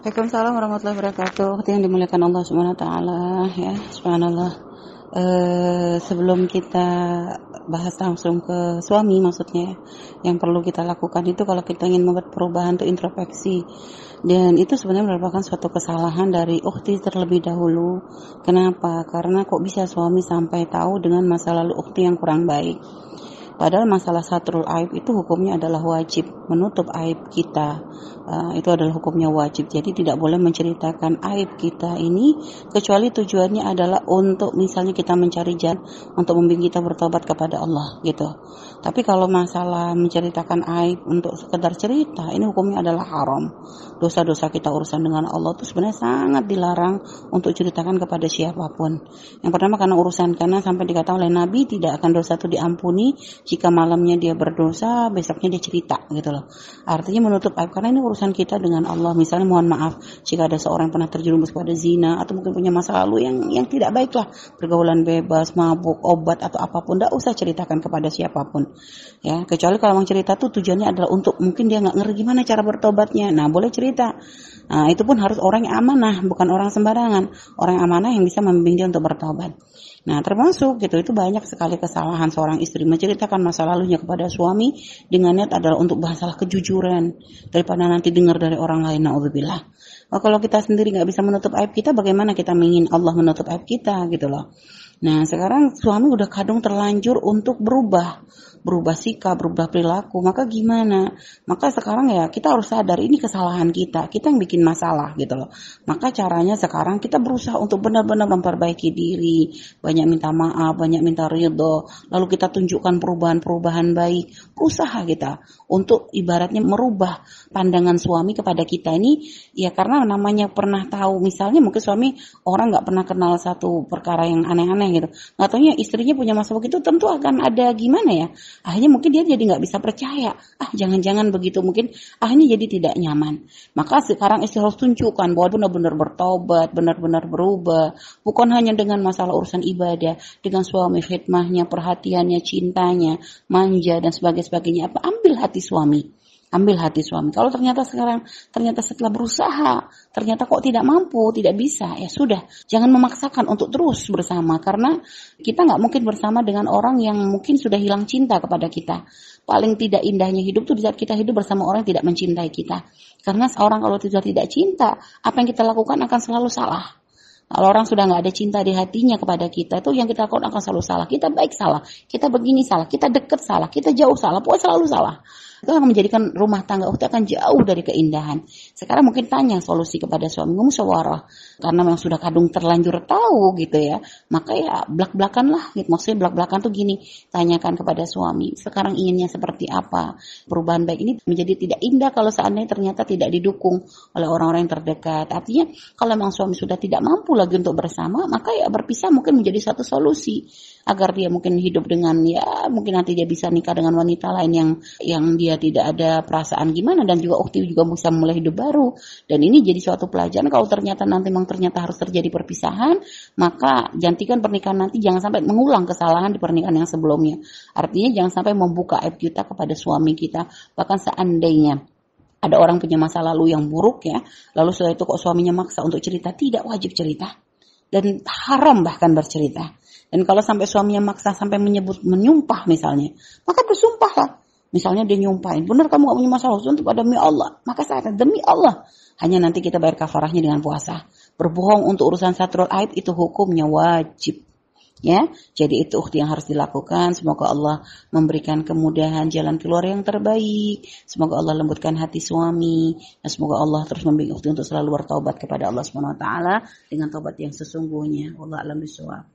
Waalaikumsalam warahmatullahi wabarakatuh. Yang dimuliakan Allah Subhanahu wa taala ya. Subhanallah. E, sebelum kita bahas langsung ke suami maksudnya yang perlu kita lakukan itu kalau kita ingin membuat perubahan itu introspeksi dan itu sebenarnya merupakan suatu kesalahan dari ukti terlebih dahulu kenapa karena kok bisa suami sampai tahu dengan masa lalu ukti yang kurang baik Padahal masalah satrul aib itu hukumnya adalah wajib menutup aib kita. Uh, itu adalah hukumnya wajib. Jadi tidak boleh menceritakan aib kita ini kecuali tujuannya adalah untuk misalnya kita mencari jalan untuk membimbing kita bertobat kepada Allah gitu. Tapi kalau masalah menceritakan aib untuk sekedar cerita ini hukumnya adalah haram. Dosa-dosa kita urusan dengan Allah itu sebenarnya sangat dilarang untuk ceritakan kepada siapapun. Yang pertama karena urusan karena sampai dikatakan oleh Nabi tidak akan dosa itu diampuni jika malamnya dia berdosa besoknya dia cerita gitu loh artinya menutup aib karena ini urusan kita dengan Allah misalnya mohon maaf jika ada seorang yang pernah terjerumus pada zina atau mungkin punya masa lalu yang yang tidak baik lah pergaulan bebas mabuk obat atau apapun tidak usah ceritakan kepada siapapun ya kecuali kalau mau cerita tuh tujuannya adalah untuk mungkin dia nggak ngerti gimana cara bertobatnya nah boleh cerita Nah, itu pun harus orang yang amanah, bukan orang sembarangan. Orang yang amanah yang bisa membimbing dia untuk bertobat. Nah, termasuk gitu itu banyak sekali kesalahan seorang istri menceritakan masa lalunya kepada suami dengan niat adalah untuk bahasalah kejujuran daripada nanti dengar dari orang lain. Nauzubillah. Nah, kalau kita sendiri nggak bisa menutup aib kita, bagaimana kita ingin Allah menutup aib kita gitu loh. Nah, sekarang suami udah kadung terlanjur untuk berubah, berubah sikap, berubah perilaku. Maka gimana? Maka sekarang ya kita harus sadar ini kesalahan kita, kita yang bikin masalah gitu loh. Maka caranya sekarang kita berusaha untuk benar-benar memperbaiki diri, banyak minta maaf, banyak minta ridho, lalu kita tunjukkan perubahan-perubahan baik. Usaha kita untuk ibaratnya merubah pandangan suami kepada kita ini ya karena namanya pernah tahu misalnya mungkin suami orang nggak pernah kenal satu perkara yang aneh-aneh gitu nggak ya istrinya punya masa begitu tentu akan ada gimana ya akhirnya mungkin dia jadi nggak bisa percaya ah jangan-jangan begitu mungkin akhirnya jadi tidak nyaman maka sekarang istri harus tunjukkan bahwa benar-benar bertobat benar-benar berubah bukan hanya dengan masalah urusan ibadah dengan suami khidmahnya perhatiannya cintanya manja dan sebagainya apa ambil hati suami ambil hati suami. Kalau ternyata sekarang, ternyata setelah berusaha, ternyata kok tidak mampu, tidak bisa, ya sudah, jangan memaksakan untuk terus bersama karena kita nggak mungkin bersama dengan orang yang mungkin sudah hilang cinta kepada kita. Paling tidak indahnya hidup itu bisa kita hidup bersama orang yang tidak mencintai kita. Karena seorang kalau sudah tidak cinta, apa yang kita lakukan akan selalu salah. Kalau orang sudah nggak ada cinta di hatinya kepada kita, itu yang kita lakukan akan selalu salah. Kita baik salah, kita begini salah, kita deket salah, kita jauh salah, pokoknya selalu salah itu akan menjadikan rumah tangga waktu akan jauh dari keindahan. Sekarang mungkin tanya solusi kepada suami, ngomong musyawarah karena memang sudah kadung terlanjur tahu gitu ya. Maka ya belak-belakan lah gitu. Maksudnya belak-belakan tuh gini, tanyakan kepada suami, sekarang inginnya seperti apa? Perubahan baik ini menjadi tidak indah kalau seandainya ternyata tidak didukung oleh orang-orang yang terdekat. Artinya kalau memang suami sudah tidak mampu lagi untuk bersama, maka ya berpisah mungkin menjadi satu solusi agar dia mungkin hidup dengan ya mungkin nanti dia bisa nikah dengan wanita lain yang yang dia dia tidak ada perasaan gimana dan juga Ukti juga bisa mulai hidup baru dan ini jadi suatu pelajaran kalau ternyata nanti memang ternyata harus terjadi perpisahan maka jantikan pernikahan nanti jangan sampai mengulang kesalahan di pernikahan yang sebelumnya artinya jangan sampai membuka aib kita kepada suami kita bahkan seandainya ada orang punya masa lalu yang buruk ya lalu setelah itu kok suaminya maksa untuk cerita tidak wajib cerita dan haram bahkan bercerita dan kalau sampai suaminya maksa sampai menyebut menyumpah misalnya, maka bersumpahlah. Misalnya dia nyumpahin, benar kamu gak punya masalah untuk demi Allah. Maka saya akan demi Allah. Hanya nanti kita bayar kafarahnya dengan puasa. Berbohong untuk urusan satrul aib itu hukumnya wajib. Ya, jadi itu ukti yang harus dilakukan. Semoga Allah memberikan kemudahan jalan keluar yang terbaik. Semoga Allah lembutkan hati suami. Dan semoga Allah terus membimbing ukti untuk selalu bertobat kepada Allah Subhanahu wa taala dengan tobat yang sesungguhnya. Allah alam